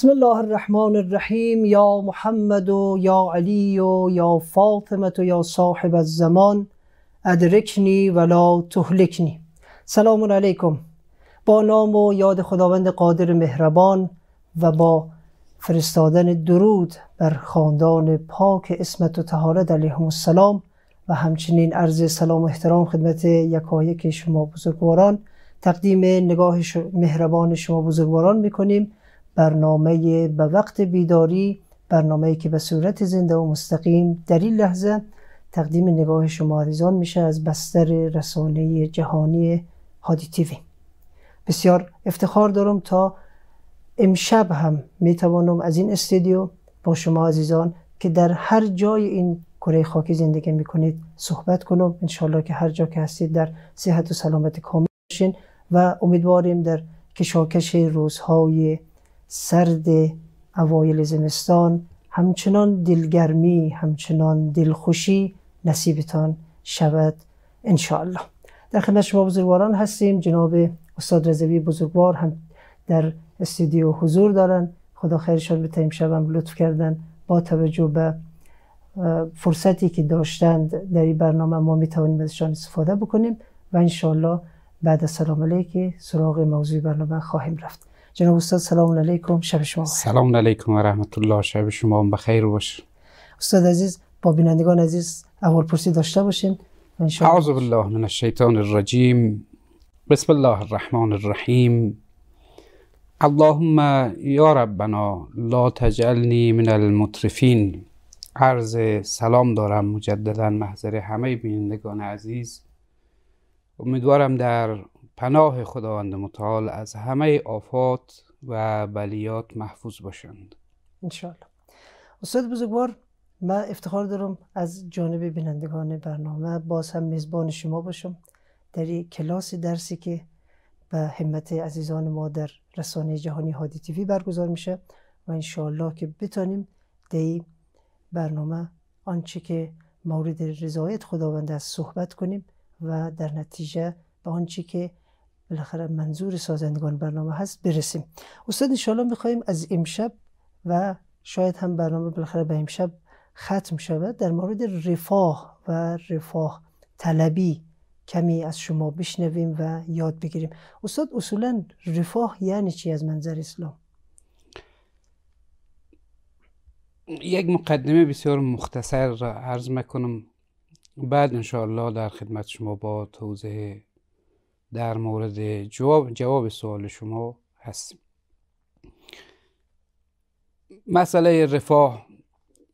بسم الله الرحمن الرحیم یا محمد و یا علی و یا فاطمه و یا صاحب الزمان ادرکنی ولا تهلکنی سلام علیکم با نام و یاد خداوند قادر مهربان و با فرستادن درود بر خاندان پاک اسمت و تهارت علیهم السلام و همچنین عرض سلام و احترام خدمت یکایک شما بزرگواران تقدیم نگاه مهربان شما بزرگواران میکنیم برنامه به وقت بیداری برنامه که به صورت زنده و مستقیم در این لحظه تقدیم نگاه شما عزیزان میشه از بستر رسانه جهانی هادی تیوی بسیار افتخار دارم تا امشب هم میتوانم از این استودیو با شما عزیزان که در هر جای این کره خاکی زندگی میکنید صحبت کنم انشالله که هر جا که هستید در صحت و سلامت کامل باشین و امیدواریم در کشاکش روزهای سرد اوایل زمستان همچنان دلگرمی همچنان دلخوشی نصیبتان شود انشاءالله در خدمت شما بزرگواران هستیم جناب استاد رزوی بزرگوار هم در استودیو حضور دارن خدا خیرشان بده شب هم لطف کردن با توجه به فرصتی که داشتند در این برنامه ما میتوانیم ازشان استفاده بکنیم و انشاءالله بعد سلام علیکی سراغ موضوع برنامه خواهیم رفت جناب استاد سلام علیکم شب شما بخیر سلام علیکم و رحمت الله شب شما بخیر باش استاد عزیز با بینندگان عزیز اول پرسی داشته باشین اعوذ بالله من الشیطان الرجیم بسم الله الرحمن الرحیم اللهم یا ربنا لا تجعلنی من المطرفین عرض سلام دارم مجددا محضر همه بینندگان عزیز امیدوارم در پناه خداوند متعال از همه آفات و بلیات محفوظ باشند انشاءالله استاد بزرگوار من افتخار دارم از جانب بینندگان برنامه باز هم میزبان شما باشم در یک کلاس درسی که به همت عزیزان ما در رسانه جهانی هادی تیوی برگزار میشه و انشاءالله که بتانیم در برنامه آنچه که مورد رضایت خداوند از صحبت کنیم و در نتیجه به آنچه که بالاخره منظور سازندگان برنامه هست برسیم استاد انشاءالله میخواییم از امشب و شاید هم برنامه بالاخره به امشب ختم شود در مورد رفاه و رفاه طلبی کمی از شما بشنویم و یاد بگیریم استاد اصولا رفاه یعنی چی از منظر اسلام یک مقدمه بسیار مختصر را عرض میکنم بعد انشاءالله در خدمت شما با توضیح در مورد جواب, جواب سوال شما هستیم مسئله رفاه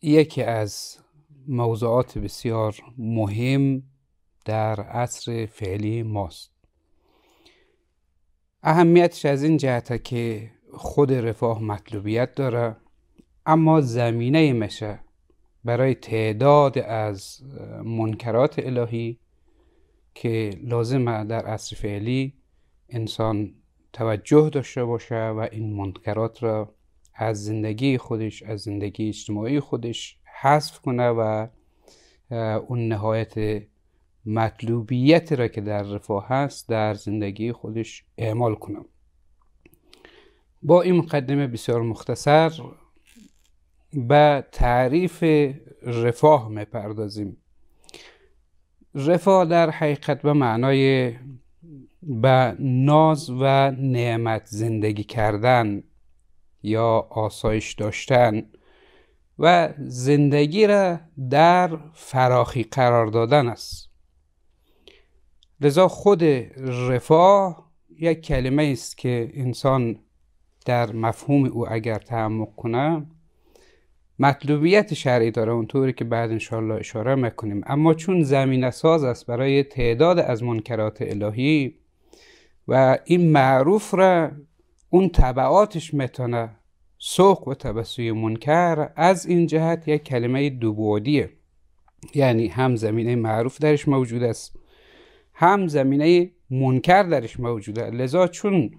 یکی از موضوعات بسیار مهم در عصر فعلی ماست اهمیتش از این جهت که خود رفاه مطلوبیت داره اما زمینه میشه برای تعداد از منکرات الهی که لازمه در عصر فعلی انسان توجه داشته باشه و این منکرات را از زندگی خودش از زندگی اجتماعی خودش حذف کنه و اون نهایت مطلوبیت را که در رفاه هست در زندگی خودش اعمال کنه با این مقدمه بسیار مختصر به تعریف رفاه میپردازیم رفا در حقیقت به معنای به ناز و نعمت زندگی کردن یا آسایش داشتن و زندگی را در فراخی قرار دادن است لذا خود رفاه یک کلمه است که انسان در مفهوم او اگر تعمق کنه مطلوبیت شرعی داره اونطوری که بعد انشاءالله اشاره میکنیم اما چون زمینه ساز است برای تعداد از منکرات الهی و این معروف را اون طبعاتش میتونه سوق و تبسوی منکر از این جهت یک کلمه دوبودیه یعنی هم زمینه معروف درش موجود است هم زمینه منکر درش موجوده لذا چون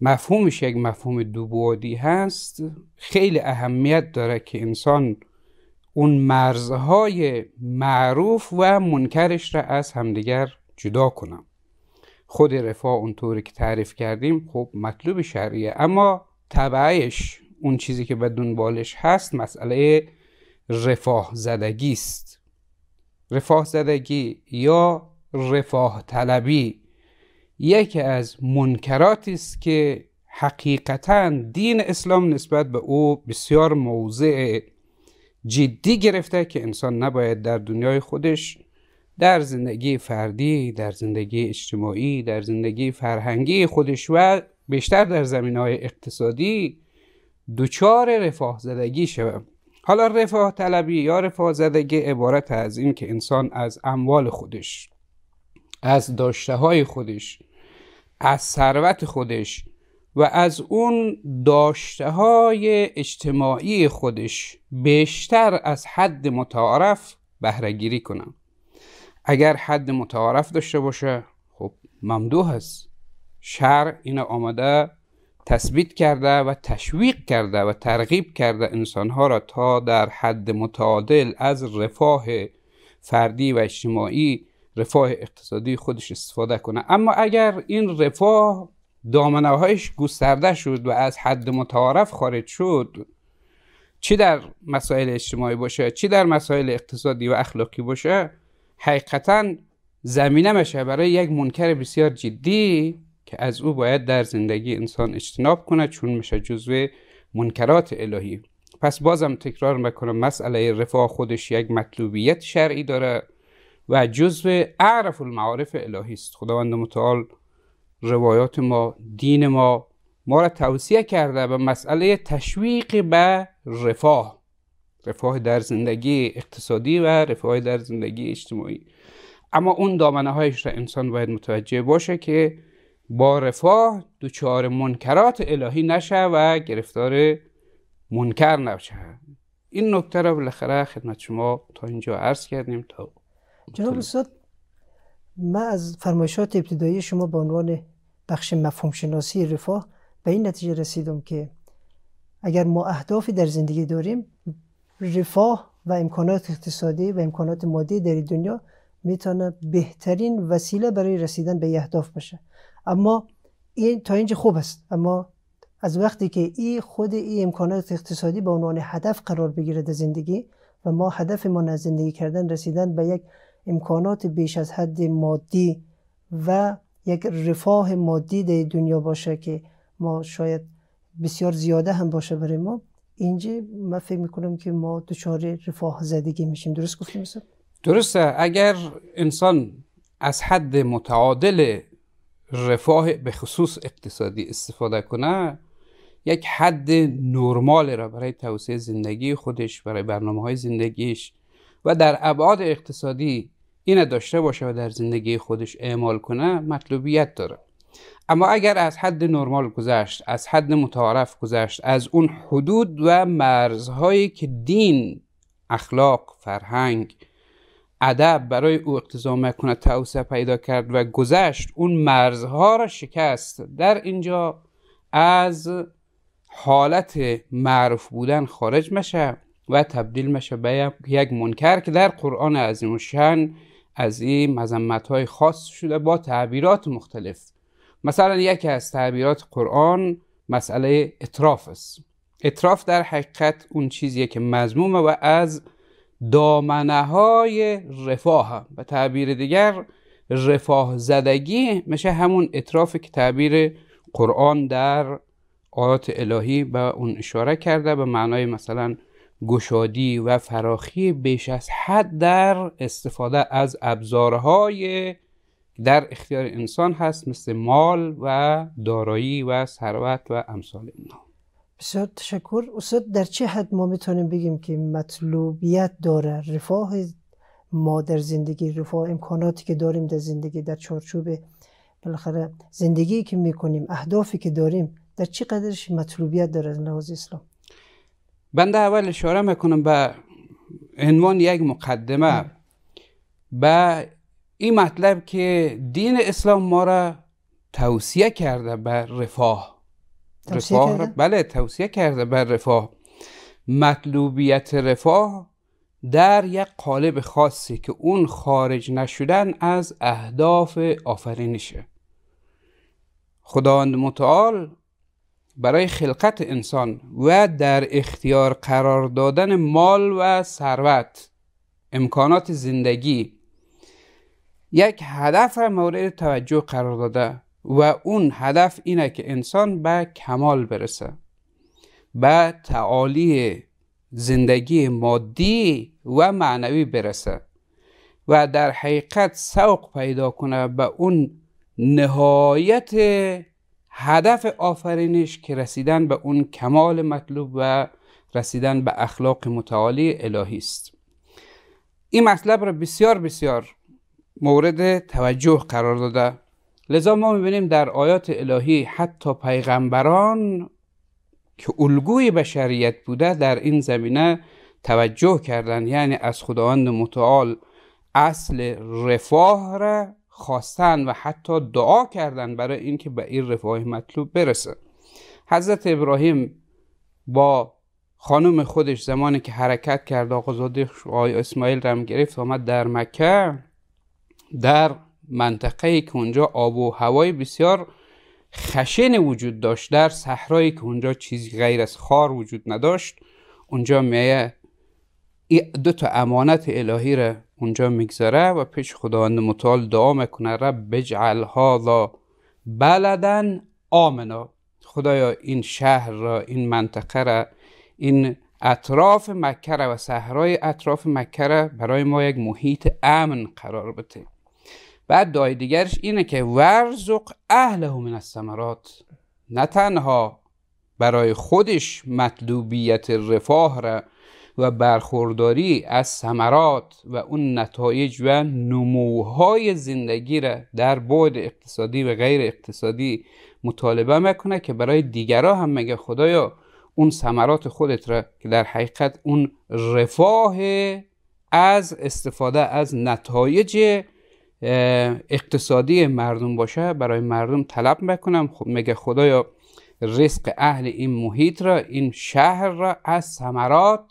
مفهومش یک مفهوم دوبعدی هست خیلی اهمیت داره که انسان اون مرزهای معروف و منکرش را از همدیگر جدا کنم خود رفاه اونطوری که تعریف کردیم خب مطلوب شرعیه اما تبعش اون چیزی که به دنبالش هست مسئله رفاه زدگی است رفاه زدگی یا رفاه طلبی یکی از منکراتی است که حقیقتا دین اسلام نسبت به او بسیار موضع جدی گرفته که انسان نباید در دنیای خودش در زندگی فردی، در زندگی اجتماعی، در زندگی فرهنگی خودش و بیشتر در زمین های اقتصادی دچار رفاه زدگی شود. حالا رفاه طلبی یا رفاه زدگی عبارت از این که انسان از اموال خودش از داشته های خودش از ثروت خودش و از اون داشته های اجتماعی خودش بیشتر از حد متعارف بهرهگیری کنم اگر حد متعارف داشته باشه خب ممدوح است شرع این آمده تثبیت کرده و تشویق کرده و ترغیب کرده انسانها را تا در حد متعادل از رفاه فردی و اجتماعی رفاه اقتصادی خودش استفاده کنه اما اگر این رفاه دامنه هایش گسترده شد و از حد متعارف خارج شد چی در مسائل اجتماعی باشه چی در مسائل اقتصادی و اخلاقی باشه حقیقتا زمینه میشه برای یک منکر بسیار جدی که از او باید در زندگی انسان اجتناب کنه چون میشه جزو منکرات الهی پس بازم تکرار میکنم مسئله رفاه خودش یک مطلوبیت شرعی داره و جزو اعرف المعارف الهی است خداوند متعال روایات ما دین ما ما را توصیه کرده به مسئله تشویق به رفاه رفاه در زندگی اقتصادی و رفاه در زندگی اجتماعی اما اون دامنه هایش را انسان باید متوجه باشه که با رفاه دچار منکرات الهی نشه و گرفتار منکر نشه این نکته را بالاخره خدمت شما تا اینجا عرض کردیم تا جناب استاد من از فرمایشات ابتدایی شما به عنوان بخش مفهوم شناسی رفاه به این نتیجه رسیدم که اگر ما اهدافی در زندگی داریم رفاه و امکانات اقتصادی و امکانات مادی در دنیا میتونه بهترین وسیله برای رسیدن به اهداف باشه اما این تا اینجا خوب است اما از وقتی که این خود این امکانات اقتصادی به عنوان هدف قرار بگیره در زندگی و ما هدف ما از زندگی کردن رسیدن به یک امکانات بیش از حد مادی و یک رفاه مادی در دنیا باشه که ما شاید بسیار زیاده هم باشه برای ما اینجا من فکر میکنم که ما دچار رفاه زدگی میشیم درست گفتیم درسته اگر انسان از حد متعادل رفاه به خصوص اقتصادی استفاده کنه یک حد نرمال را برای توسعه زندگی خودش برای برنامه های زندگیش و در ابعاد اقتصادی اینه داشته باشه و در زندگی خودش اعمال کنه مطلوبیت داره اما اگر از حد نرمال گذشت از حد متعارف گذشت از اون حدود و مرزهایی که دین اخلاق فرهنگ ادب برای او اقتضا میکنه توسعه پیدا کرد و گذشت اون مرزها را شکست در اینجا از حالت معروف بودن خارج میشه و تبدیل میشه به یک منکر که در قرآن عظیم و از این مذمت های خاص شده با تعبیرات مختلف مثلا یکی از تعبیرات قرآن مسئله اطراف است اطراف در حقیقت اون چیزیه که مضمومه و از دامنه های رفاه به تعبیر دیگر رفاه زدگی میشه همون اطراف که تعبیر قرآن در آیات الهی به اون اشاره کرده به معنای مثلا گشادی و فراخی بیش از حد در استفاده از ابزارهای در اختیار انسان هست مثل مال و دارایی و ثروت و امثال اینها بسیار تشکر استاد در چه حد ما میتونیم بگیم که مطلوبیت داره رفاه ما در زندگی رفاه امکاناتی که داریم در زندگی در چارچوب بالاخره زندگی که میکنیم اهدافی که داریم در چه قدرش مطلوبیت داره از لحاظ اسلام بنده اول اشاره میکنم به عنوان یک مقدمه به این مطلب که دین اسلام ما را توصیه کرده به رفاه توصیه کرده؟ بله توصیه کرده به رفاه مطلوبیت رفاه در یک قالب خاصی که اون خارج نشدن از اهداف آفرینشه خداوند متعال برای خلقت انسان و در اختیار قرار دادن مال و ثروت امکانات زندگی یک هدف را مورد توجه قرار داده و اون هدف اینه که انسان به کمال برسه به تعالی زندگی مادی و معنوی برسه و در حقیقت سوق پیدا کنه به اون نهایت هدف آفرینش که رسیدن به اون کمال مطلوب و رسیدن به اخلاق متعالی الهی است این مطلب را بسیار بسیار مورد توجه قرار داده لذا ما میبینیم در آیات الهی حتی پیغمبران که الگوی بشریت بوده در این زمینه توجه کردن یعنی از خداوند متعال اصل رفاه را خواستن و حتی دعا کردن برای اینکه به این رفاه مطلوب برسه حضرت ابراهیم با خانم خودش زمانی که حرکت کرد آقازاده آقای اسماعیل رم گرفت آمد در مکه در منطقه که اونجا آب و هوای بسیار خشن وجود داشت در صحرایی که اونجا چیزی غیر از خار وجود نداشت اونجا میه دو تا امانت الهی را اونجا میگذره و پیش خداوند متعال دعا میکنه رب بجعل هذا بلدن آمنا خدایا این شهر را این منطقه را این اطراف مکه را و صحرای اطراف مکه را برای ما یک محیط امن قرار بده بعد دعای دیگرش اینه که ورزق اهله من الثمرات نه تنها برای خودش مطلوبیت رفاه را و برخورداری از ثمرات و اون نتایج و نموهای زندگی را در بعد اقتصادی و غیر اقتصادی مطالبه میکنه که برای دیگرا هم مگه خدایا اون ثمرات خودت را که در حقیقت اون رفاه از استفاده از نتایج اقتصادی مردم باشه برای مردم طلب میکنم خب مگه خدایا رزق اهل این محیط را این شهر را از ثمرات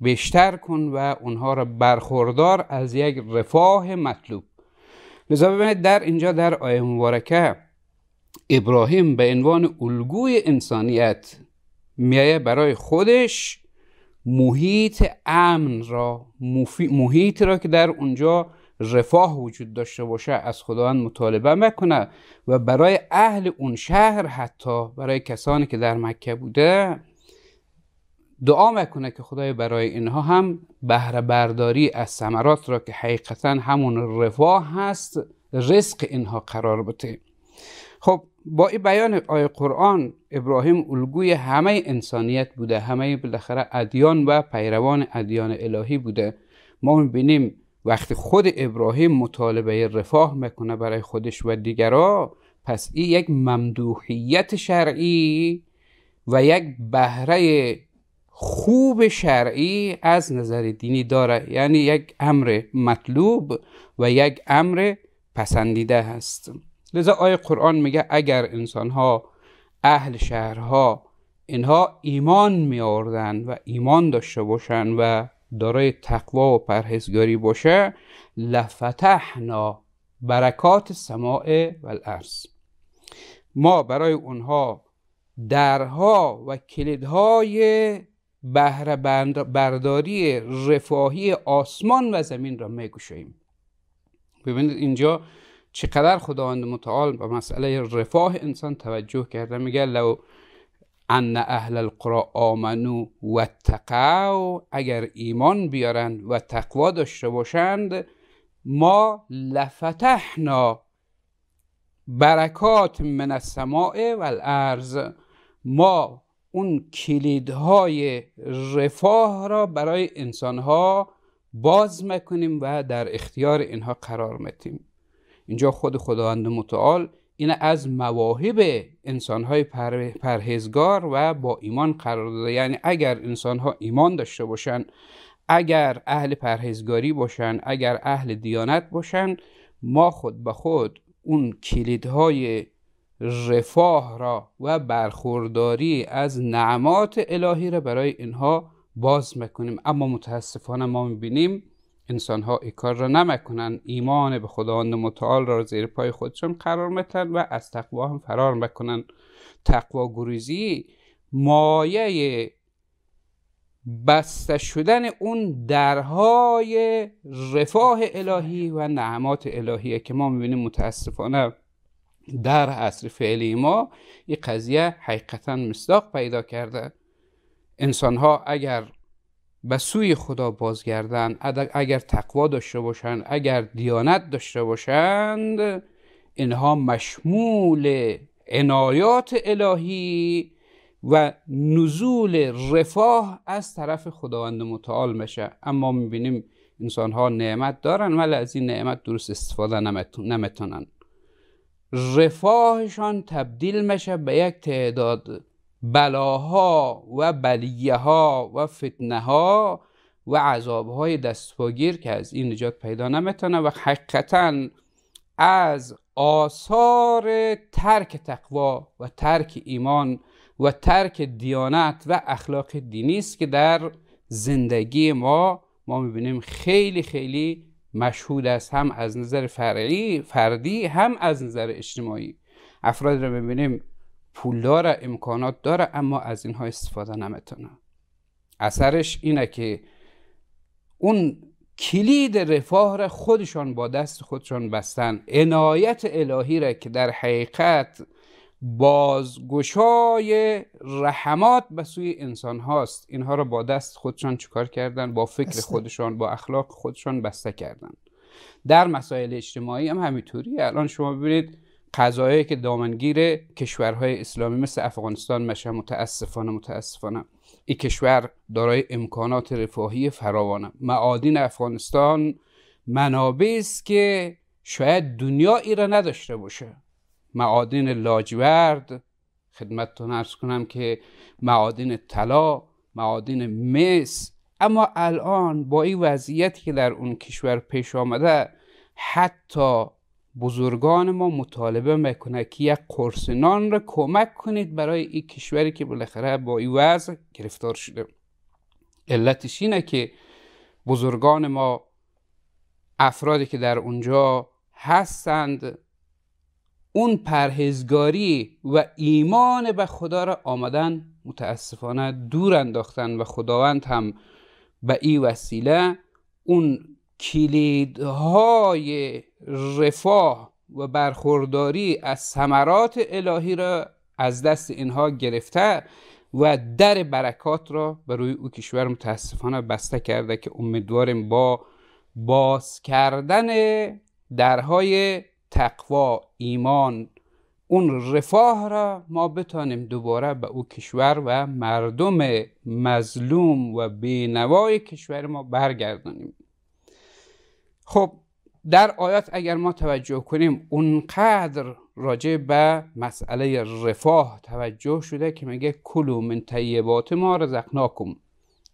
بیشتر کن و اونها را برخوردار از یک رفاه مطلوب لذا ببینید در اینجا در آیه مبارکه ابراهیم به عنوان الگوی انسانیت میایه برای خودش محیط امن را محیط را که در اونجا رفاه وجود داشته باشه از خداوند مطالبه میکنه و برای اهل اون شهر حتی برای کسانی که در مکه بوده دعا میکنه که خدای برای اینها هم بهره برداری از ثمرات را که حقیقتا همون رفاه هست رزق اینها قرار بده خب با این بیان آی قرآن ابراهیم الگوی همه انسانیت بوده همه بالاخره ادیان و پیروان ادیان الهی بوده ما میبینیم وقتی خود ابراهیم مطالبه رفاه میکنه برای خودش و دیگرا پس این یک ممدوحیت شرعی و یک بهره خوب شرعی از نظر دینی داره یعنی یک امر مطلوب و یک امر پسندیده هست لذا آیه قرآن میگه اگر انسانها اهل شهرها اینها ایمان می آوردن و ایمان داشته باشن و دارای تقوا و پرهزگاری باشه لفتحنا برکات سماع و الارض ما برای اونها درها و کلیدهای بهره برداری رفاهی آسمان و زمین را میگوشیم ببینید اینجا چقدر خداوند متعال به مسئله رفاه انسان توجه کرده میگه لو ان اهل القرا آمنو و تقو اگر ایمان بیارند و تقوا داشته باشند ما لفتحنا برکات من السماء و الارض ما اون کلیدهای رفاه را برای انسانها باز میکنیم و در اختیار اینها قرار میتیم اینجا خود خداوند متعال این از مواهب انسانهای پرهزگار پرهیزگار و با ایمان قرار داده یعنی اگر انسانها ایمان داشته باشند اگر اهل پرهیزگاری باشند اگر اهل دیانت باشند ما خود به خود اون کلیدهای رفاه را و برخورداری از نعمات الهی را برای اینها باز میکنیم اما متاسفانه ما میبینیم انسان ها ای کار را نمیکنن ایمان به خداوند متعال را زیر پای خودشون قرار میتن و از تقوا هم فرار میکنن تقوا گریزی مایه بسته شدن اون درهای رفاه الهی و نعمات الهیه که ما میبینیم متاسفانه در عصر فعلی ما این قضیه حقیقتا مصداق پیدا کرده انسان ها اگر به سوی خدا بازگردند اگر تقوا داشته باشند اگر دیانت داشته باشند اینها مشمول عنایات الهی و نزول رفاه از طرف خداوند متعال میشه اما میبینیم انسان ها نعمت دارن ولی از این نعمت درست استفاده نمیتونند. رفاهشان تبدیل میشه به یک تعداد بلاها و بلیه ها و فتنه ها و عذاب های دستپاگیر که از این نجات پیدا نمیتونه و حقیقتا از آثار ترک تقوا و ترک ایمان و ترک دیانت و اخلاق دینی است که در زندگی ما ما میبینیم خیلی خیلی مشهود است هم از نظر فرعی فردی هم از نظر اجتماعی افراد رو ببینیم پول داره امکانات داره اما از اینها استفاده نمیتونه اثرش اینه که اون کلید رفاه را خودشان با دست خودشان بستن عنایت الهی را که در حقیقت بازگشای رحمات به سوی انسان هاست اینها را با دست خودشان چکار کردن با فکر خودشان با اخلاق خودشان بسته کردن در مسائل اجتماعی هم همینطوری الان شما ببینید قضایی که دامنگیر کشورهای اسلامی مثل افغانستان مشه متاسفانه متاسفانه این کشور دارای امکانات رفاهی فراوانه معادین افغانستان منابعی است که شاید دنیا ای را نداشته باشه معادن لاجورد خدمتتون ارز کنم که معادن طلا معادن مس اما الان با این وضعیتی که در اون کشور پیش آمده حتی بزرگان ما مطالبه میکنه که یک قرص را کمک کنید برای این کشوری که بالاخره با این وضع گرفتار شده علتش اینه که بزرگان ما افرادی که در اونجا هستند اون پرهزگاری و ایمان به خدا را آمدن متاسفانه دور انداختن و خداوند هم به این وسیله اون کلیدهای رفاه و برخورداری از ثمرات الهی را از دست اینها گرفته و در برکات را روی او کشور متاسفانه بسته کرده که امیدواریم با باز کردن درهای تقوا ایمان اون رفاه را ما بتانیم دوباره به او کشور و مردم مظلوم و بینوای کشور ما برگردانیم خب در آیات اگر ما توجه کنیم اونقدر راجع به مسئله رفاه توجه شده که میگه کلو من طیبات ما رزقناکم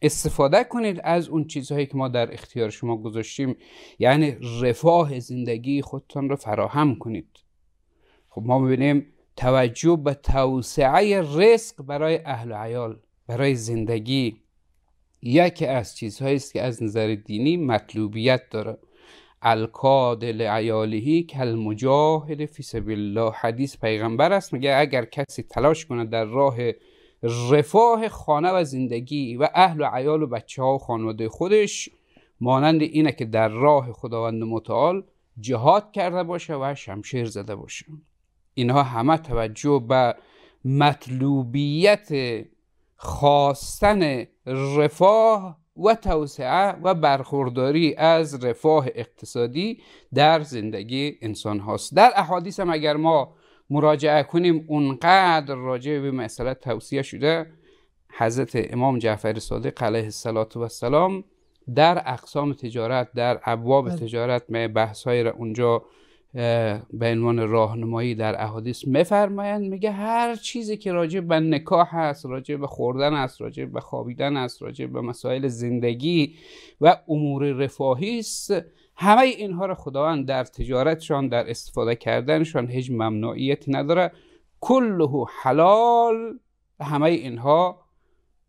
استفاده کنید از اون چیزهایی که ما در اختیار شما گذاشتیم یعنی رفاه زندگی خودتان را فراهم کنید خب ما میبینیم توجه به توسعه رزق برای اهل و عیال برای زندگی یکی از چیزهایی است که از نظر دینی مطلوبیت داره الکاد لعیالهی المجاهد فی سبیل الله حدیث پیغمبر است میگه اگر کسی تلاش کنه در راه رفاه خانه و زندگی و اهل و عیال و بچه ها و خانواده خودش مانند اینه که در راه خداوند متعال جهاد کرده باشه و شمشیر زده باشه اینها همه توجه به مطلوبیت خواستن رفاه و توسعه و برخورداری از رفاه اقتصادی در زندگی انسان هاست در احادیث هم اگر ما مراجعه کنیم اونقدر راجع به مسئله توصیه شده حضرت امام جعفر صادق علیه السلام در اقسام تجارت در ابواب بله. تجارت می بحث را اونجا به عنوان راهنمایی در احادیث میفرمایند میگه هر چیزی که راجع به نکاح هست راجع به خوردن است راجع به خوابیدن است راجع به مسائل زندگی و امور رفاهی است همه اینها را خداوند در تجارتشان در استفاده کردنشان هیچ ممنوعیتی نداره کله حلال همه اینها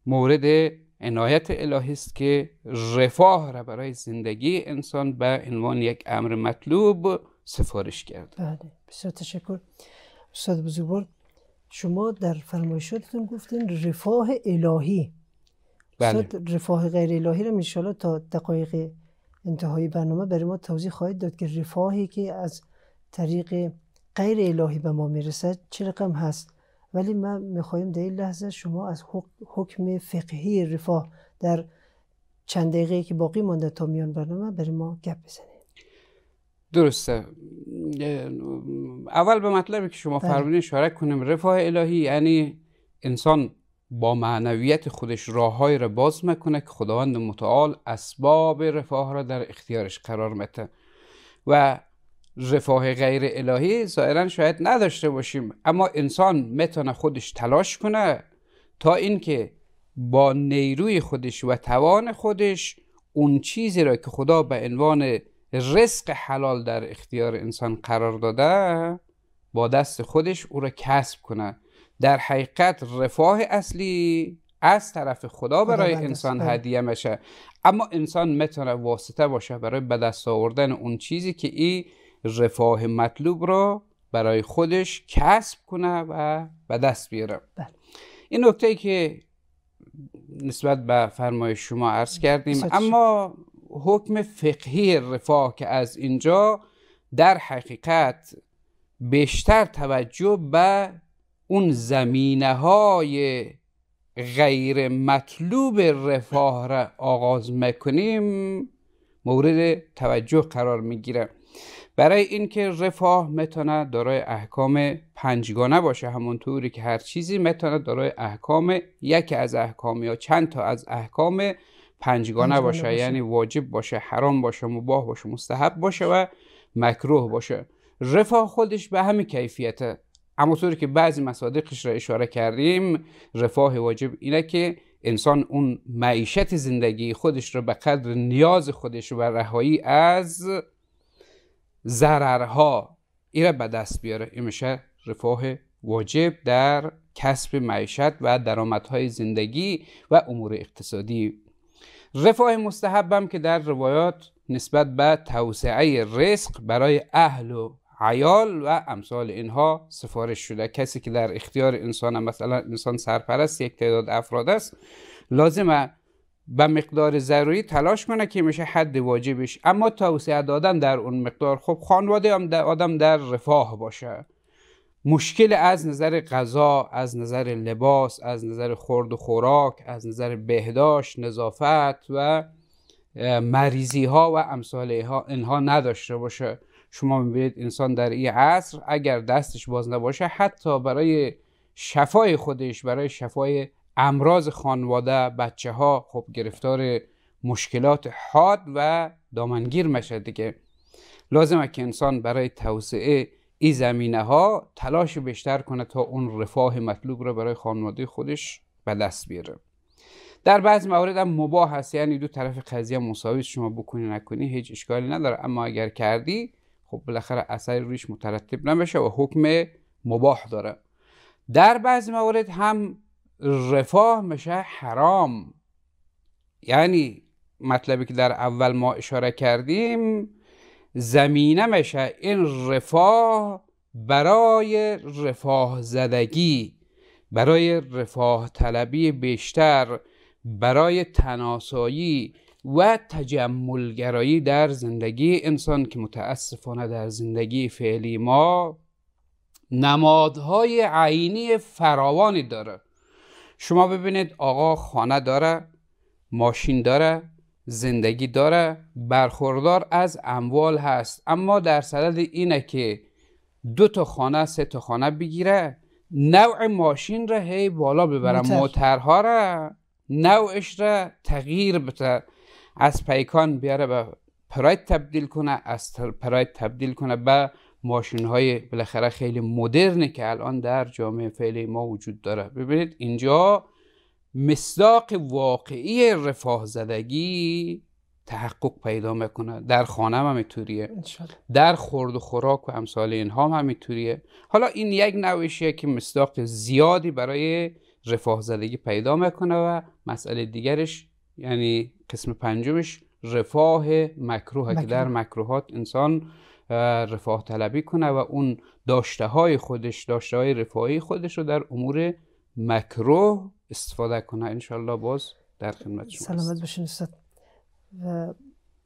مورد عنایت الهی است که رفاه را برای زندگی انسان به عنوان یک امر مطلوب سفارش کرد بله بسیار تشکر استاد بزرگوار شما در فرمایشاتتون گفتین رفاه الهی بله. رفاه غیر الهی رو انشاءالله تا دقایق انتهای برنامه برای ما توضیح خواهید داد که رفاهی که از طریق غیر الهی به ما میرسد چه رقم هست ولی من میخوایم در این لحظه شما از حکم فقهی رفاه در چند دقیقه که باقی مانده تا میان برنامه برای ما گپ بزنید درسته اول به مطلبی که شما بله. فرمودین اشاره کنیم رفاه الهی یعنی انسان با معنویت خودش راههایی را باز میکنه که خداوند متعال اسباب رفاه را در اختیارش قرار میده و رفاه غیر الهی ظاهرا شاید نداشته باشیم اما انسان میتونه خودش تلاش کنه تا اینکه با نیروی خودش و توان خودش اون چیزی را که خدا به عنوان رزق حلال در اختیار انسان قرار داده با دست خودش او را کسب کنه در حقیقت رفاه اصلی از طرف خدا برای انسان هدیه میشه اما انسان میتونه واسطه باشه برای به دست آوردن اون چیزی که این رفاه مطلوب را برای خودش کسب کنه و به دست بیاره بله. این نکته ای که نسبت به فرمایش شما عرض کردیم اما حکم فقهی رفاه که از اینجا در حقیقت بیشتر توجه به اون زمینه های غیر مطلوب رفاه را آغاز میکنیم مورد توجه قرار میگیره برای اینکه رفاه میتونه دارای احکام پنجگانه باشه همونطوری که هر چیزی میتونه دارای احکام یکی از احکام یا چند تا از احکام پنجگانه باشه یعنی واجب باشه حرام باشه مباه باشه مستحب باشه و مکروه باشه رفاه خودش به همین کیفیته اما طوری که بعضی مصادیقش را اشاره کردیم رفاه واجب اینه که انسان اون معیشت زندگی خودش را به قدر نیاز خودش و رهایی از ضررها ایره به دست بیاره این میشه رفاه واجب در کسب معیشت و های زندگی و امور اقتصادی رفاه مستحبم که در روایات نسبت به توسعه رزق برای اهل و عیال و امثال اینها سفارش شده کسی که در اختیار انسان مثلا انسان سرپرست یک تعداد افراد است لازمه به مقدار ضروری تلاش کنه که میشه حد واجبش اما توسعه دادن در اون مقدار خب خانواده هم آدم در رفاه باشه مشکل از نظر غذا از نظر لباس از نظر خورد و خوراک از نظر بهداشت نظافت و مریضی ها و امثال ها اینها نداشته باشه شما میبینید انسان در این عصر اگر دستش باز نباشه حتی برای شفای خودش برای شفای امراض خانواده بچه ها خب گرفتار مشکلات حاد و دامنگیر میشه دیگه لازمه که انسان برای توسعه این زمینه ها تلاش بیشتر کنه تا اون رفاه مطلوب را برای خانواده خودش به دست بیاره در بعض موارد هم مباه هست یعنی دو طرف قضیه مساوی شما بکنی نکنی هیچ اشکالی نداره اما اگر کردی خب بالاخره اثر رویش مترتب نمیشه و حکم مباه داره در بعض موارد هم رفاه میشه حرام یعنی مطلبی که در اول ما اشاره کردیم زمینه میشه این رفاه برای رفاه زدگی برای رفاه طلبی بیشتر برای تناسایی و تجملگرایی در زندگی انسان که متاسفانه در زندگی فعلی ما نمادهای عینی فراوانی داره شما ببینید آقا خانه داره ماشین داره زندگی داره برخوردار از اموال هست اما در صدد اینه که دو تا خانه سه تا خانه بگیره نوع ماشین را هی بالا ببره موترها را نوعش را تغییر بده از پیکان بیاره به پراید تبدیل کنه از پراید تبدیل کنه به ماشین های بالاخره خیلی مدرنی که الان در جامعه فعلی ما وجود داره ببینید اینجا مصداق واقعی رفاه زدگی تحقق پیدا میکنه در خانه هم همینطوریه در خورد و خوراک و امثال اینها هم همینطوریه حالا این یک نوشیه که مصداق زیادی برای رفاه زدگی پیدا میکنه و مسئله دیگرش یعنی قسم پنجمش رفاه مکروه که در مکروهات انسان رفاه طلبی کنه و اون داشته های خودش داشته های رفاهی خودش رو در امور مکرو استفاده کنه انشالله باز در خدمت شما سلامت باشین استاد و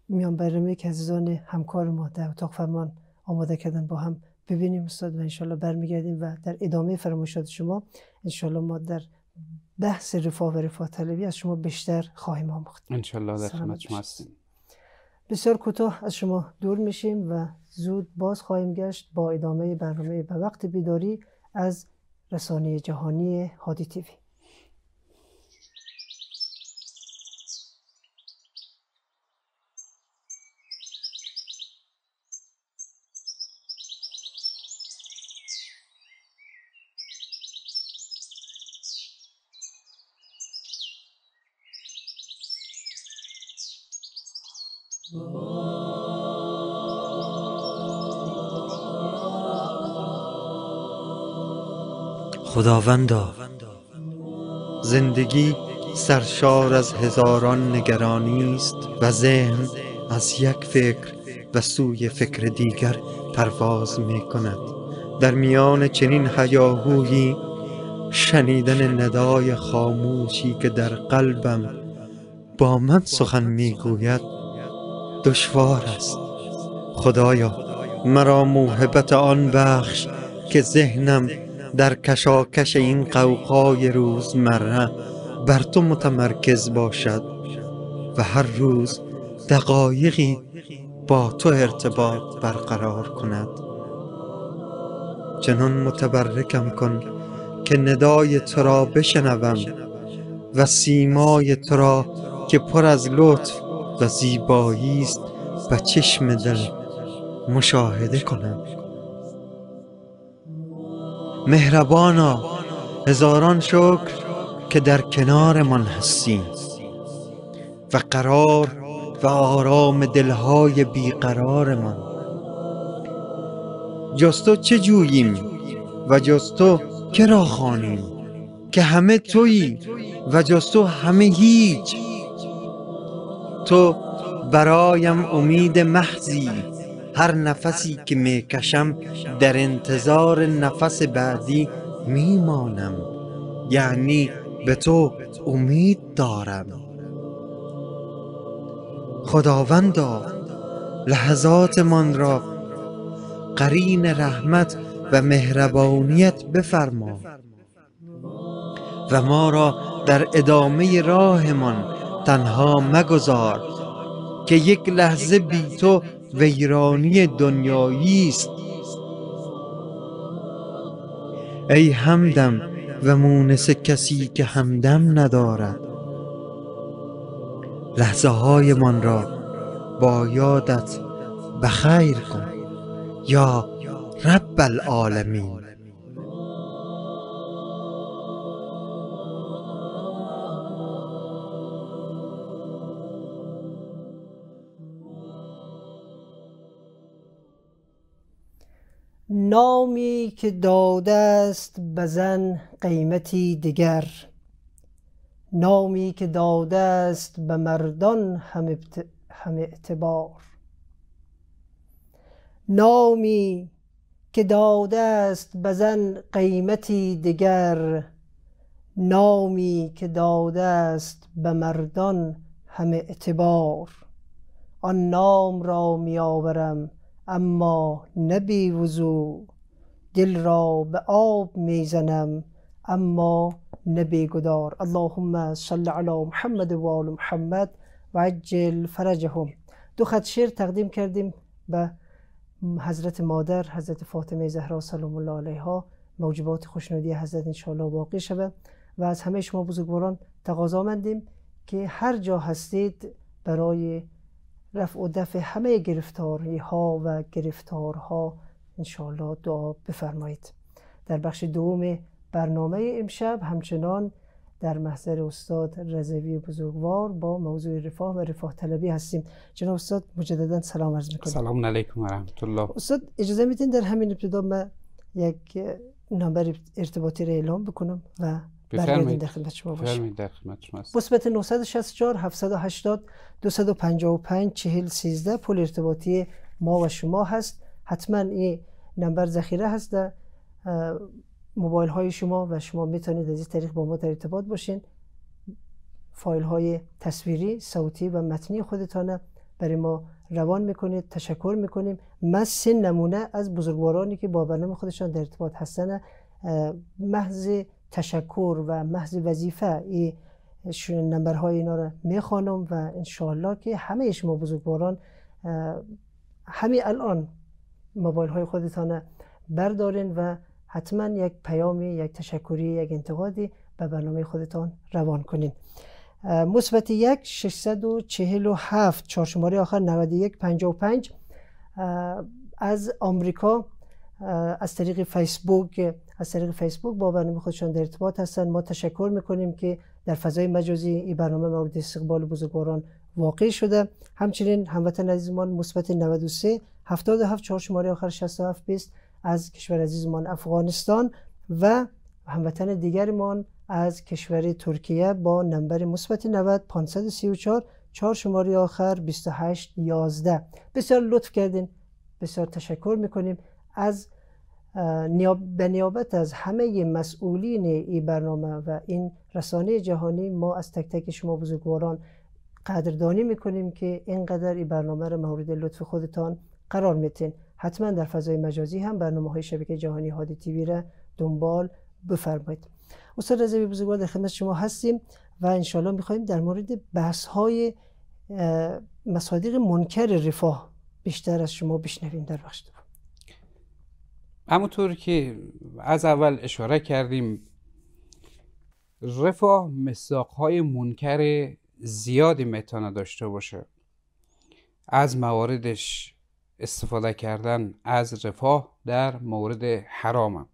میان برنامه که عزیزان همکار ما در اتاق فرمان آماده کردن با هم ببینیم استاد و انشالله برمیگردیم و در ادامه فرمایشات شما انشالله ما در بحث رفاه و رفاه طلبی از شما بیشتر خواهیم آموخت انشالله در خدمت شما هستیم بسیار کوتاه از شما دور میشیم و زود باز خواهیم گشت با ادامه برنامه به وقت بیداری از رسانه جهانی هادی تیوی Oh. خداوندا زندگی سرشار از هزاران نگرانی است و ذهن از یک فکر و سوی فکر دیگر پرواز می کند در میان چنین هیاهویی شنیدن ندای خاموشی که در قلبم با من سخن میگوید دشوار است خدایا مرا موهبت آن بخش که ذهنم در کشاکش این قوقای روزمره بر تو متمرکز باشد و هر روز دقایقی با تو ارتباط برقرار کند چنان متبرکم کن که ندای تو را بشنوم و سیمای تو را که پر از لطف و زیبایی است و چشم دل مشاهده کنم مهربانا هزاران شکر که در من هستیم و قرار و آرام دلهای بیقرارمان من تو چه جوییم و جستو که را خانیم که همه تویی و جستو همه هیچ تو برایم امید محضی هر نفسی که می کشم در انتظار نفس بعدی می مانم یعنی به تو امید دارم خداوندا لحظات من را قرین رحمت و مهربانیت بفرما و ما را در ادامه راهمان تنها مگذار که یک لحظه بی تو ویرانی دنیایی است ای همدم و مونس کسی که همدم ندارد لحظه های من را با یادت بخیر کن یا رب العالمین نامی که داده است به قیمتی دیگر نامی که داده است به مردان هم, اعتبار نامی که داده است به قیمتی دیگر نامی که داده است به مردان هم اعتبار آن نام را می آورم اما نبی بی وضو دل را به آب میزنم اما نبی گدار اللهم صل علی محمد و آل محمد و عجل فرجهم دو خط شعر تقدیم کردیم به حضرت مادر حضرت فاطمه زهرا سلام الله علیها موجبات خوشنودی حضرت انشاءالله باقی شوه و از همه شما بزرگواران تقاضا مندیم که هر جا هستید برای رفع و دفع همه گرفتاری ها و گرفتارها انشاءالله دعا بفرمایید در بخش دوم برنامه امشب همچنان در محضر استاد رضوی بزرگوار با موضوع رفاه و رفاه طلبی هستیم جناب استاد مجددا سلام عرض میکنم سلام علیکم و رحمت الله استاد اجازه میدین در همین ابتدا من یک نمبر ارتباطی را اعلام بکنم و بفرمایید بله، بله، در خدمت شما باشیم در 964 780 255 40 13 پول ارتباطی ما و شما هست حتما این نمبر ذخیره هست در موبایل های شما و شما میتونید از این طریق با ما در ارتباط باشین فایل های تصویری صوتی و متنی خودتانه برای ما روان میکنید تشکر میکنیم من سه نمونه از بزرگوارانی که با برنامه خودشان در ارتباط هستن محض تشکر و محض وظیفه این نمبرهای اینا رو میخوانم و انشاءالله که همه شما بزرگواران همین الان موبایل های خودتان بردارین و حتما یک پیامی یک تشکری یک انتقادی به برنامه خودتان روان کنین مثبت یک 647 چهار شماره آخر 91 55 از آمریکا از طریق فیسبوک از طریق فیسبوک با برنامه خودشان در ارتباط هستن ما تشکر میکنیم که در فضای مجازی این برنامه مورد استقبال بزرگواران واقع شده همچنین هموطن عزیزمان مثبت 93 77 4 شماره آخر 67 20 از کشور عزیزمان افغانستان و هموطن دیگرمان از کشور ترکیه با نمبر مثبت 90 534 4 شماره آخر 28 11 بسیار لطف کردین بسیار تشکر میکنیم از به نیابت از همه مسئولین این برنامه و این رسانه جهانی ما از تک تک شما بزرگواران قدردانی میکنیم که اینقدر این برنامه را مورد لطف خودتان قرار میتین حتما در فضای مجازی هم برنامه های شبکه جهانی هادی تیوی را دنبال بفرمایید استاد رضوی بزرگوار در خدمت شما هستیم و انشالله میخواییم در مورد بحث های مصادیق منکر رفاه بیشتر از شما بشنویم در بخش همونطور که از اول اشاره کردیم رفاه مساقهای منکر زیادی میتونه داشته باشه از مواردش استفاده کردن از رفاه در مورد حرام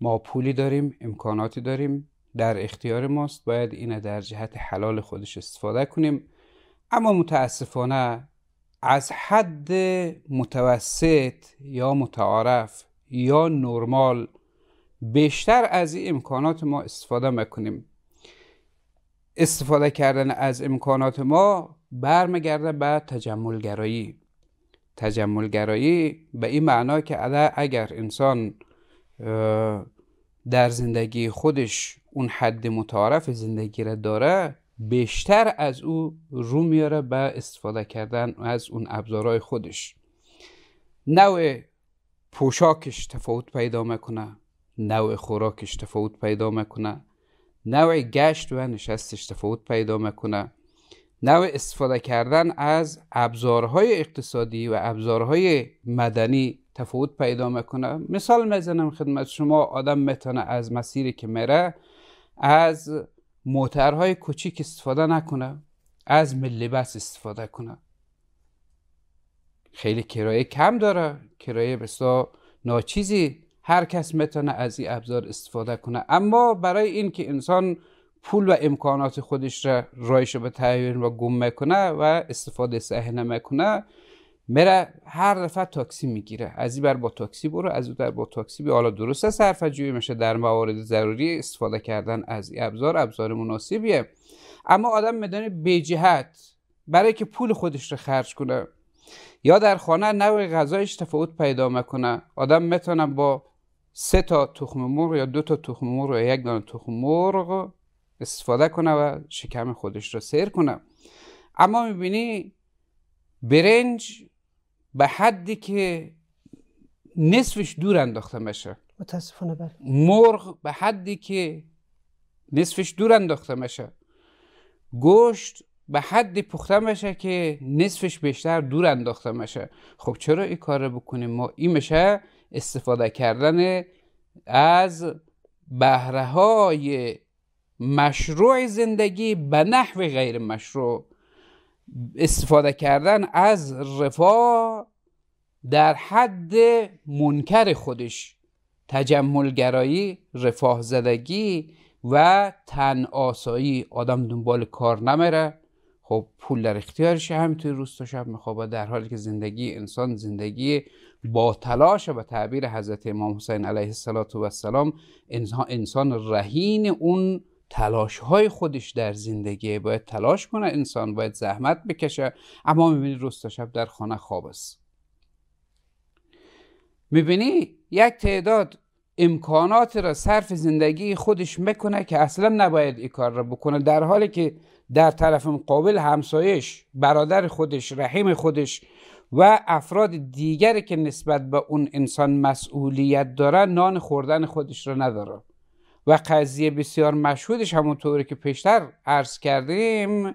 ما پولی داریم امکاناتی داریم در اختیار ماست باید این در جهت حلال خودش استفاده کنیم اما متاسفانه از حد متوسط یا متعارف یا نرمال بیشتر از این امکانات ما استفاده میکنیم استفاده کردن از امکانات ما برمیگرده به تجملگرایی تجملگرایی به این معنا که اگر انسان در زندگی خودش اون حد متعارف زندگی را داره بیشتر از او رو میاره به استفاده کردن از اون ابزارهای خودش نوع پوشاکش تفاوت پیدا میکنه نوع خوراکش تفاوت پیدا میکنه نوع گشت و نشستش تفاوت پیدا میکنه نوع استفاده کردن از ابزارهای اقتصادی و ابزارهای مدنی تفاوت پیدا میکنه مثال میزنم خدمت شما آدم میتونه از مسیری که میره از موترهای کوچیک استفاده نکنه از ملی استفاده کنه خیلی کرایه کم داره کرایه بسا ناچیزی هر کس میتونه از این ابزار استفاده کنه اما برای اینکه انسان پول و امکانات خودش را رایش به تغییر و گم میکنه و استفاده صحیح نمیکنه میره هر دفعه تاکسی میگیره از این بر با تاکسی برو از این در با تاکسی بی حالا درست صرف جویی میشه در موارد ضروری استفاده کردن از این ابزار ابزار مناسبیه اما آدم میدانه بیجهت برای که پول خودش رو خرج کنه یا در خانه نوع غذایش تفاوت پیدا میکنه آدم میتونه با سه تا تخم مرغ یا دو تا تخم مرغ یا یک دانه تخم مرغ استفاده کنه و شکم خودش را سیر کنه اما میبینی برنج به حدی که نصفش دور انداخته میشه متاسفانه بله. مرغ به حدی که نصفش دور انداخته میشه گوشت به حدی پخته میشه که نصفش بیشتر دور انداخته میشه خب چرا این کار رو بکنیم ما این میشه استفاده کردن از بهره های مشروع زندگی به نحو غیر مشروع استفاده کردن از رفاه در حد منکر خودش تجملگرایی رفاه زدگی و تن آسایی آدم دنبال کار نمیره خب پول در اختیارش توی روز تا شب میخوابه در حالی که زندگی انسان زندگی با تلاش و تعبیر حضرت امام حسین علیه السلام انسان رهین اون تلاش های خودش در زندگی باید تلاش کنه انسان باید زحمت بکشه اما میبینی روز تا شب در خانه خواب میبینی یک تعداد امکانات را صرف زندگی خودش میکنه که اصلا نباید این کار را بکنه در حالی که در طرف مقابل همسایش برادر خودش رحیم خودش و افراد دیگری که نسبت به اون انسان مسئولیت داره نان خوردن خودش رو نداره و قضیه بسیار مشهودش همونطوری که پیشتر عرض کردیم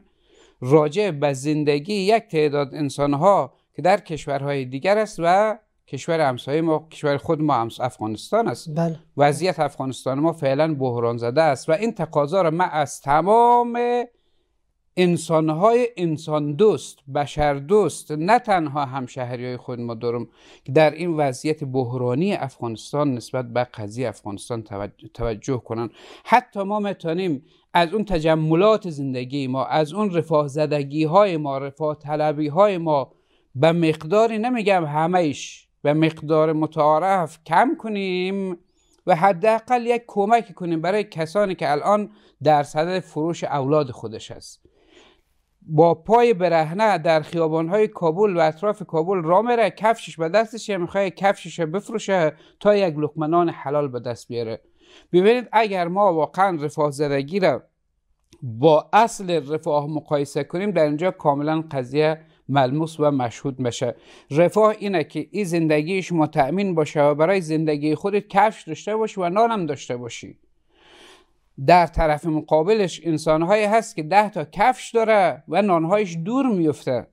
راجع به زندگی یک تعداد انسانها که در کشورهای دیگر است و کشور همسایه ما کشور خود ما همس افغانستان است بله. وضعیت افغانستان ما فعلا بحران زده است و این تقاضا را من از تمام انسانهای انسان دوست بشر دوست نه تنها همشهری های خود ما دارم که در این وضعیت بحرانی افغانستان نسبت به قضیه افغانستان توجه کنن حتی ما میتونیم از اون تجملات زندگی ما از اون رفاه زدگی های ما رفاه طلبی های ما به مقداری نمیگم همهش به مقدار متعارف کم کنیم و حداقل یک کمک کنیم برای کسانی که الان در صدد فروش اولاد خودش است با پای برهنه در خیابانهای کابل و اطراف کابل را میره کفشش به دستش میخواه کفشش بفروشه تا یک لقمنان حلال به دست بیاره ببینید اگر ما واقعا رفاه زدگی را با اصل رفاه مقایسه کنیم در اینجا کاملا قضیه ملموس و مشهود میشه رفاه اینه که این زندگیش شما باشه و برای زندگی خودت کفش داشته باشی و نانم داشته باشی در طرف مقابلش انسانهایی هست که ده تا کفش داره و نانهایش دور میفته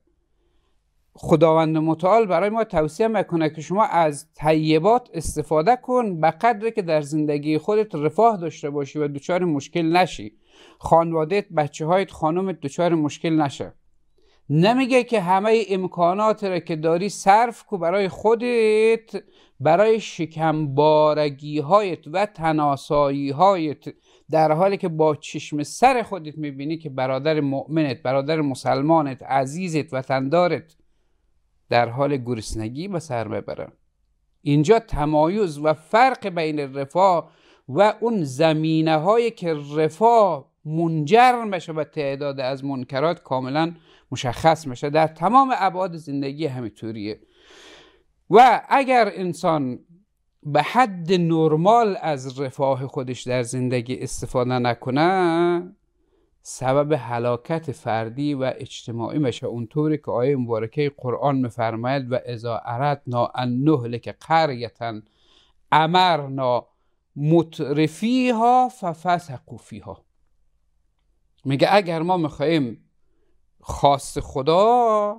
خداوند متعال برای ما توصیه میکنه که شما از طیبات استفاده کن به قدر که در زندگی خودت رفاه داشته باشی و دچار مشکل نشی خانواده بچه هایت خانومت دچار مشکل نشه نمیگه که همه امکانات را که داری صرف کو برای خودت برای شکمبارگی هایت و تناسایی هایت در حالی که با چشم سر خودت میبینی که برادر مؤمنت برادر مسلمانت عزیزت وطندارت در حال گرسنگی به سر ببرن اینجا تمایز و فرق بین رفاه و اون زمینه هایی که رفاه منجر میشه و تعداد از منکرات کاملا مشخص میشه در تمام ابعاد زندگی همینطوریه و اگر انسان به حد نرمال از رفاه خودش در زندگی استفاده نکنه سبب هلاکت فردی و اجتماعی میشه اونطوری که آیه مبارکه قرآن میفرماید و اذا اردنا ان نهلک قریتا امرنا مترفیها ففسقوا فیها میگه اگر ما میخواهیم خاص خدا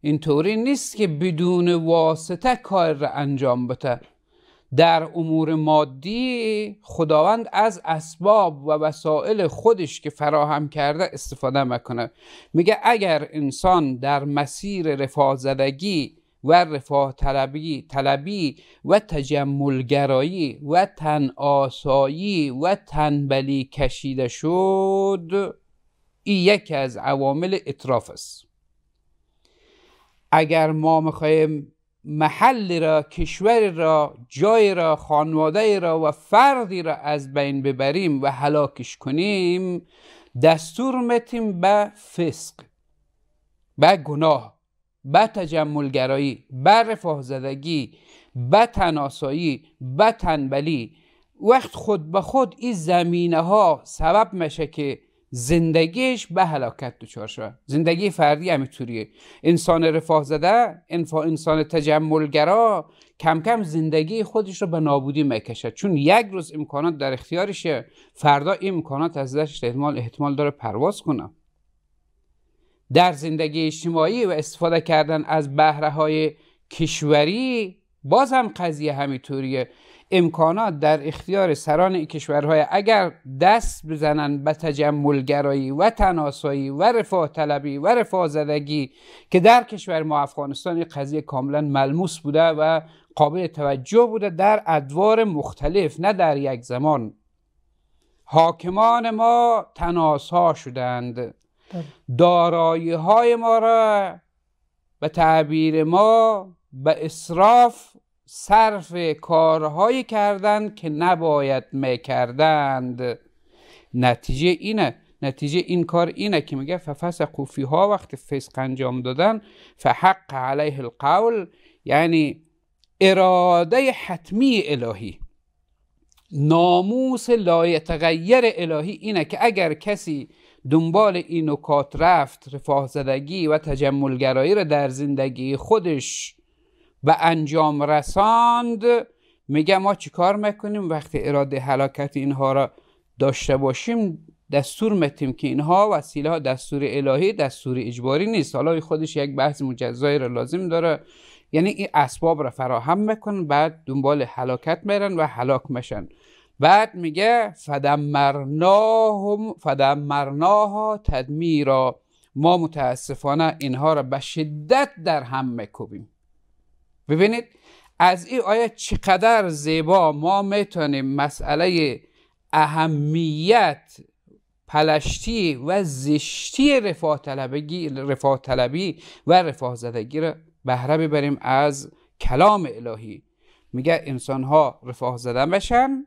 اینطوری نیست که بدون واسطه کار را انجام بده در امور مادی خداوند از اسباب و وسایل خودش که فراهم کرده استفاده میکنه میگه اگر انسان در مسیر رفاه زدگی و رفاه طلبی, طلبی و تجملگرایی و تن آسایی و تنبلی کشیده شد این یکی از عوامل اطراف است اگر ما میخواهیم محل را کشور را جای را خانواده را و فردی را از بین ببریم و هلاکش کنیم دستور متیم به فسق به گناه به تجملگرایی به رفاه زدگی به تناسایی به تنبلی وقت خود به خود این زمینه ها سبب میشه که زندگیش به هلاکت دچار شده. زندگی فردی همینطوریه انسان رفاه زده انسان تجملگرا کم کم زندگی خودش رو به نابودی میکشد چون یک روز امکانات در اختیارشه فردا این امکانات از دست احتمال احتمال داره پرواز کنه در زندگی اجتماعی و استفاده کردن از بهره های کشوری باز هم قضیه همینطوریه امکانات در اختیار سران کشورهای اگر دست بزنند به تجملگرایی و تناسایی و رفاه طلبی و رفاه زدگی که در کشور ما افغانستان قضیه کاملا ملموس بوده و قابل توجه بوده در ادوار مختلف نه در یک زمان حاکمان ما تناسا شدند بله. دارایی های ما را به تعبیر ما به اصراف صرف کارهایی کردند که نباید میکردند نتیجه اینه نتیجه این کار اینه که میگه قوفی ها وقتی فسق انجام دادن فحق علیه القول یعنی اراده حتمی الهی ناموس لایتغیر الهی اینه که اگر کسی دنبال این نکات رفت رفاه زدگی و تجملگرایی را در زندگی خودش و انجام رساند میگه ما چیکار میکنیم وقتی اراده حلاکت اینها را داشته باشیم دستور متیم که اینها وسیله ها دستور الهی دستور اجباری نیست حالا خودش یک بحث مجزایی را لازم داره یعنی این اسباب را فراهم میکنن بعد دنبال حلاکت میرن و حلاک میشن بعد میگه فدمرناهم فدمرناها تدمیرا ما متاسفانه اینها را به شدت در هم میکوبیم ببینید از این آیه چقدر زیبا ما میتونیم مسئله اهمیت پلشتی و زشتی رفاه طلبی, رفاه طلبی و رفاه زدگی را بهره ببریم از کلام الهی میگه انسان ها رفاه زده بشن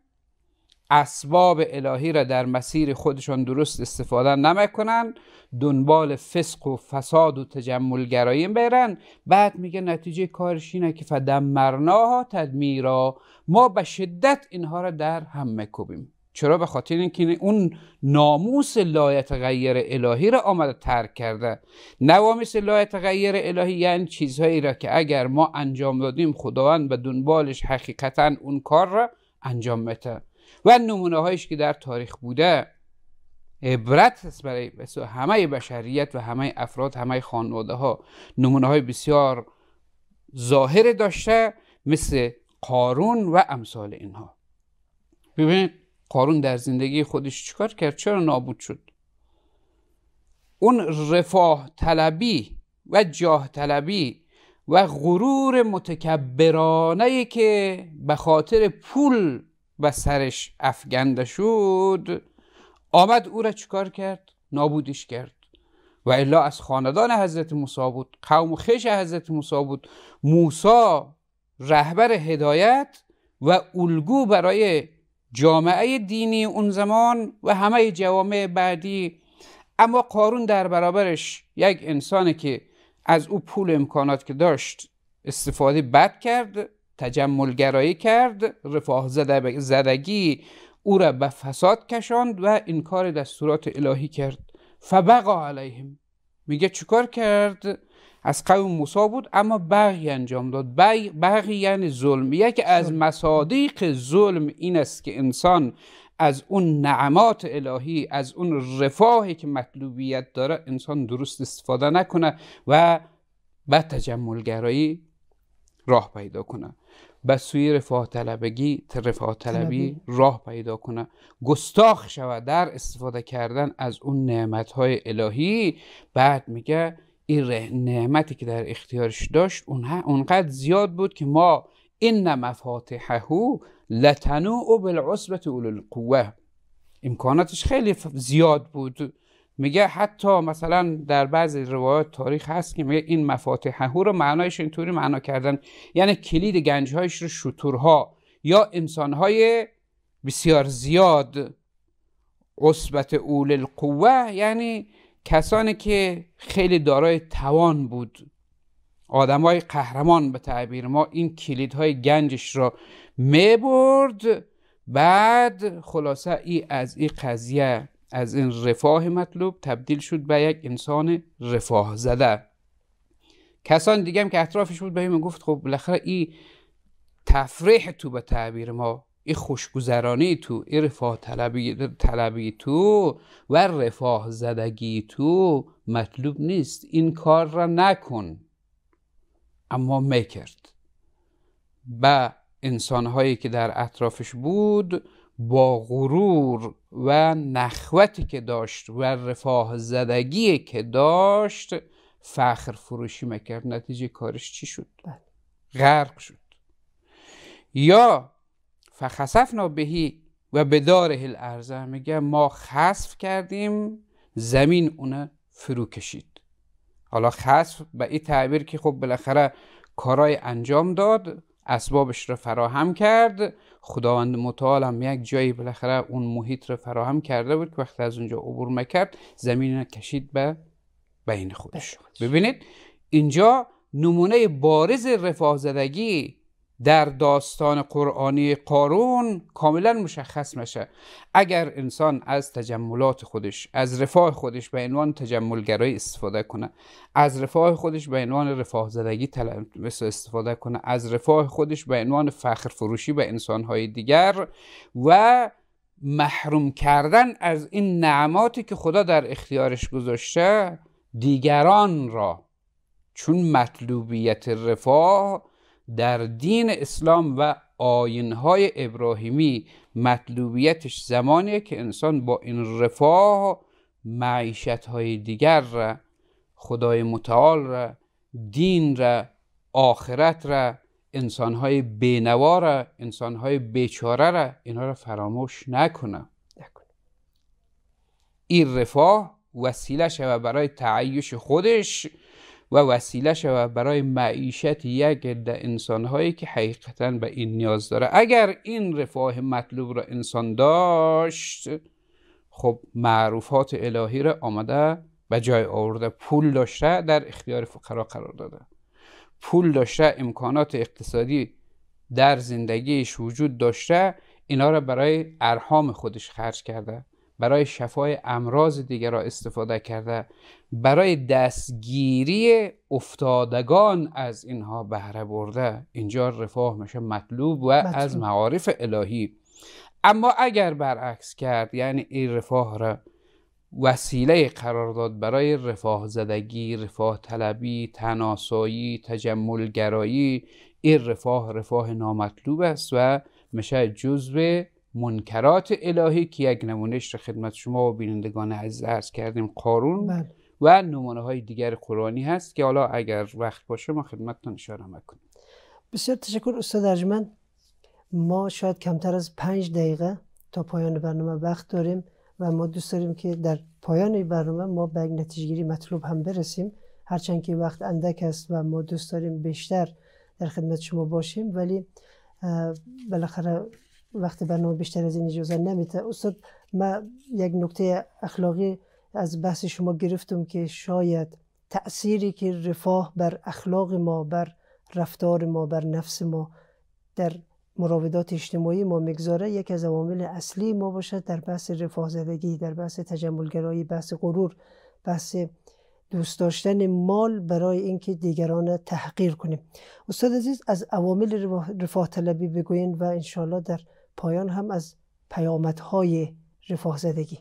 اسباب الهی را در مسیر خودشان درست استفاده نمیکنن دنبال فسق و فساد و گرایی برن بعد میگه نتیجه کارش اینه که فدمرناها تدمیرا ما به شدت اینها را در هم میکوبیم چرا به خاطر اینکه اون ناموس لایت غیر الهی را آمده ترک کرده نوامیس لایت غیر الهی یعنی چیزهایی را که اگر ما انجام دادیم خداوند به دنبالش حقیقتا اون کار را انجام میده و نمونه هایش که در تاریخ بوده عبرت است برای همه بشریت و همه افراد همه خانواده ها نمونه های بسیار ظاهر داشته مثل قارون و امثال اینها ببینید قارون در زندگی خودش چیکار کرد چرا نابود شد اون رفاه طلبی و جاه طلبی و غرور متکبرانه که به خاطر پول و سرش افگنده شد آمد او را چیکار کرد نابودش کرد و الا از خاندان حضرت موسی بود قوم خش حضرت موسی بود موسی رهبر هدایت و الگو برای جامعه دینی اون زمان و همه جوامع بعدی اما قارون در برابرش یک انسانه که از او پول امکانات که داشت استفاده بد کرد تجملگرایی کرد رفاه زدگی او را به فساد کشاند و کار دستورات الهی کرد فبقا علیهم میگه چیکار کرد از قوم موسا بود اما بغی انجام داد بغی یعنی ظلم یکی از مصادیق ظلم این است که انسان از اون نعمات الهی از اون رفاهی که مطلوبیت داره انسان درست استفاده نکنه و به تجملگرایی راه پیدا کنه به سوی رفاه طلبگی رفاه طلبی راه پیدا کنه گستاخ شود در استفاده کردن از اون نعمت های الهی بعد میگه این نعمتی که در اختیارش داشت اون اونقدر زیاد بود که ما ان مفاتحه او بالعصبت اول القوه امکاناتش خیلی زیاد بود میگه حتی مثلا در بعضی روایات تاریخ هست که میگه این هو رو معنایش اینطوری معنا کردن یعنی کلید گنجهایش رو شطورها یا انسانهای بسیار زیاد عصبت اول القوه یعنی کسانی که خیلی دارای توان بود آدمای قهرمان به تعبیر ما این کلیدهای گنجش را میبرد بعد خلاصه ای از این قضیه از این رفاه مطلوب تبدیل شد به یک انسان رفاه زده کسان دیگه هم که اطرافش بود به این گفت خب بالاخره این تفریح تو به تعبیر ما این خوشگذرانی تو این رفاه طلبی, طلبی تو و رفاه زدگی تو مطلوب نیست این کار را نکن اما میکرد به انسانهایی که در اطرافش بود با غرور و نخوتی که داشت و رفاه زدگی که داشت فخر فروشی میکرد نتیجه کارش چی شد؟ بله. غرق شد یا فخسفنا بهی و به داره الارزه میگه ما خصف کردیم زمین اون فرو کشید حالا خصف به این تعبیر که خب بالاخره کارای انجام داد اسبابش را فراهم کرد خداوند متعال هم یک جایی بالاخره اون محیط را فراهم کرده بود که وقتی از اونجا عبور مکرد زمین کشید به بین خودش ببینید اینجا نمونه بارز رفاه زدگی در داستان قرآنی قارون کاملا مشخص میشه اگر انسان از تجملات خودش از رفاه خودش به عنوان تجملگرایی استفاده کنه از رفاه خودش به عنوان رفاه زدگی استفاده کنه از رفاه خودش به عنوان فخر فروشی به انسانهای دیگر و محروم کردن از این نعماتی که خدا در اختیارش گذاشته دیگران را چون مطلوبیت رفاه در دین اسلام و آینهای ابراهیمی مطلوبیتش زمانی که انسان با این رفاه معیشت های دیگر را خدای متعال را دین را آخرت را انسان های بینوا را انسان های بیچاره را اینها را فراموش نکنه این رفاه وسیله شوه برای تعیش خودش و وسیله شود برای معیشت یک عده انسانهایی که حقیقتا به این نیاز داره اگر این رفاه مطلوب را انسان داشت خب معروفات الهی را آمده به جای آورده پول داشته در اختیار فقرا قرار داده پول داشته امکانات اقتصادی در زندگیش وجود داشته اینا را برای ارحام خودش خرج کرده برای شفای امراض دیگر را استفاده کرده برای دستگیری افتادگان از اینها بهره برده اینجا رفاه میشه مطلوب و از معارف الهی اما اگر برعکس کرد یعنی این رفاه را وسیله قرار داد برای رفاه زدگی، رفاه طلبی، تناسایی، تجملگرایی این رفاه رفاه نامطلوب است و میشه جزو منکرات الهی که یک نمونش خدمت شما و بینندگان عزیز عرض کردیم قارون بله. و نمونه های دیگر قرآنی هست که حالا اگر وقت باشه ما خدمتتون اشاره میکنیم بسیار تشکر استاد ارجمند ما شاید کمتر از پنج دقیقه تا پایان برنامه وقت داریم و ما دوست داریم که در پایان برنامه ما به یک نتیجگیری مطلوب هم برسیم هرچند که وقت اندک است و ما دوست داریم بیشتر در خدمت شما باشیم ولی بالاخره وقتی برنامه بیشتر از این اجازه نمیده استاد ما یک نکته اخلاقی از بحث شما گرفتم که شاید تأثیری که رفاه بر اخلاق ما بر رفتار ما بر نفس ما در مراودات اجتماعی ما میگذاره یک از عوامل اصلی ما باشد در بحث رفاه زدگی در بحث تجملگرایی بحث غرور بحث دوست داشتن مال برای اینکه دیگران تحقیر کنیم استاد عزیز از عوامل رفاه طلبی بگوین و انشالله در پایان هم از های رفاه زدگی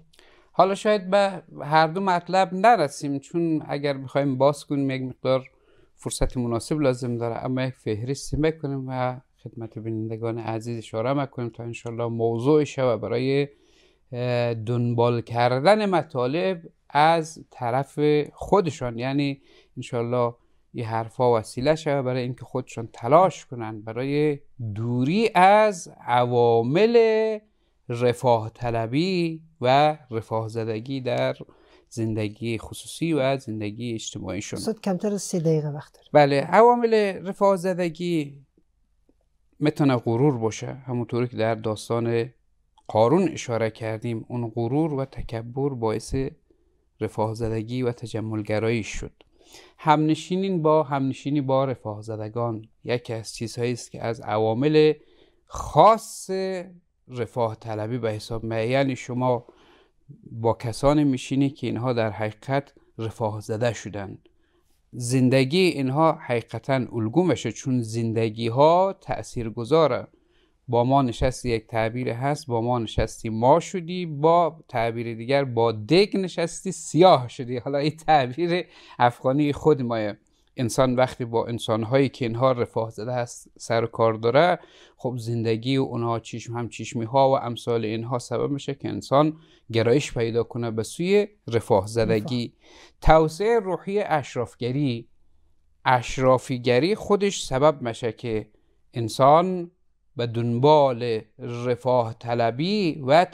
حالا شاید به هر دو مطلب نرسیم چون اگر بخوایم باز کنیم یک مقدار فرصت مناسب لازم داره اما یک فهرستی میکنیم و خدمت بینندگان عزیز اشاره میکنیم تا انشالله موضوع شوه برای دنبال کردن مطالب از طرف خودشان یعنی انشالله این حرفا وسیله شوه برای اینکه خودشون تلاش کنن برای دوری از عوامل رفاه طلبی و رفاه زدگی در زندگی خصوصی و زندگی اجتماعیشون صد کمتر از سی دقیقه وقت داره بله عوامل رفاه زدگی میتونه غرور باشه همونطوری که در داستان قارون اشاره کردیم اون غرور و تکبر باعث رفاه زدگی و تجملگرایی شد همنشینین با همنشینی با رفاه زدگان یکی از چیزهایی است که از عوامل خاص رفاه طلبی به حساب معین یعنی شما با کسانی میشینی که اینها در حقیقت رفاه زده شدن زندگی اینها حقیقتا الگو میشه چون زندگی ها تأثیر گذاره با ما نشستی یک تعبیر هست با ما نشستی ما شدی با تعبیر دیگر با دگ نشستی سیاه شدی حالا این تعبیر افغانی خود ماه انسان وقتی با انسانهایی که اینها رفاه زده هست سر و کار داره خب زندگی و اونها چشم هم چشمی ها و امثال اینها سبب میشه که انسان گرایش پیدا کنه به سوی رفاه زدگی توسعه روحی اشرافگری اشرافیگری خودش سبب میشه که انسان به دنبال رفاه طلبی و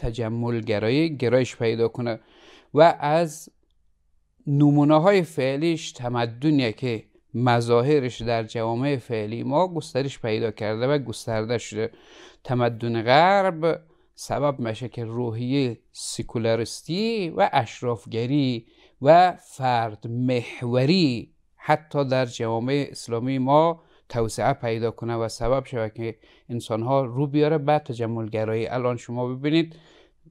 گرای گرایش پیدا کنه و از نمونه های فعلیش تمدنیه که مظاهرش در جوامع فعلی ما گسترش پیدا کرده و گسترده شده تمدن غرب سبب میشه که روحیه سکولارستی و اشرافگری و فرد محوری حتی در جوامع اسلامی ما توسعه پیدا کنه و سبب شوه که انسان ها رو بیاره به تجمل گرایی الان شما ببینید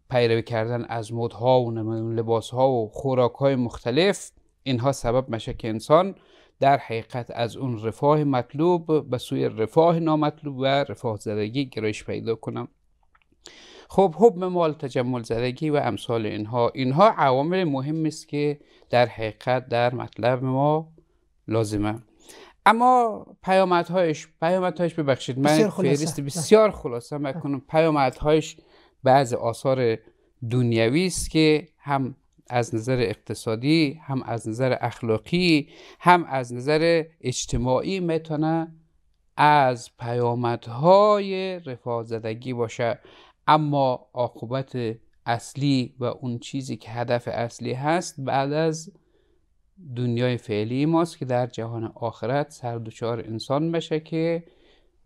پیروی کردن از مدها و لباس ها و خوراک های مختلف اینها سبب میشه که انسان در حقیقت از اون رفاه مطلوب به سوی رفاه نامطلوب و رفاه زدگی گرایش پیدا کنم خب حب مال تجمل زدگی و امثال اینها اینها عوامل مهم است که در حقیقت در مطلب ما لازمه اما پیامدهایش پیامدهایش ببخشید من بسیار فهرست بله. بسیار خلاصه میکنم پیامدهایش بعض آثار دنیوی است که هم از نظر اقتصادی هم از نظر اخلاقی هم از نظر اجتماعی میتونه از پیامدهای رفاه زدگی باشه اما عاقبت اصلی و اون چیزی که هدف اصلی هست بعد از دنیای فعلی ماست که در جهان آخرت سر دوچار انسان بشه که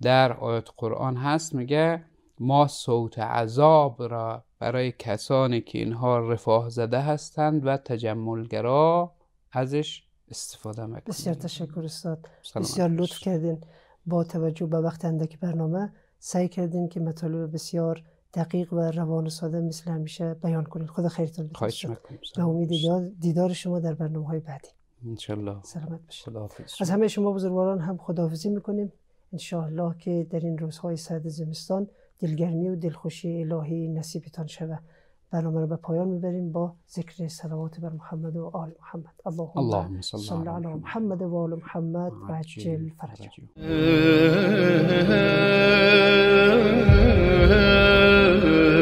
در آیات قرآن هست میگه ما صوت عذاب را برای کسانی که اینها رفاه زده هستند و تجملگرا ازش استفاده میکنیم بسیار تشکر استاد بسیار لطف کردین با توجه به وقت اندکی برنامه سعی کردین که مطالب بسیار دقیق و روان و ساده مثل همیشه بیان کنید خدا خیرتون بده خواهش به امید دیدار, شما در برنامه های بعدی انشالله سلامت باشید از همه شما بزرگواران هم خداحافظی میکنیم انشاءالله که در این روزهای سرد زمستان دلگرمی و دلخوشی الهی نصیبتان شود برنامه رو به پایان میبریم با ذکر صلوات بر محمد و آل محمد اللهم, اللهم صل علی محمد و آل محمد و عجل فرجه Mm-hmm.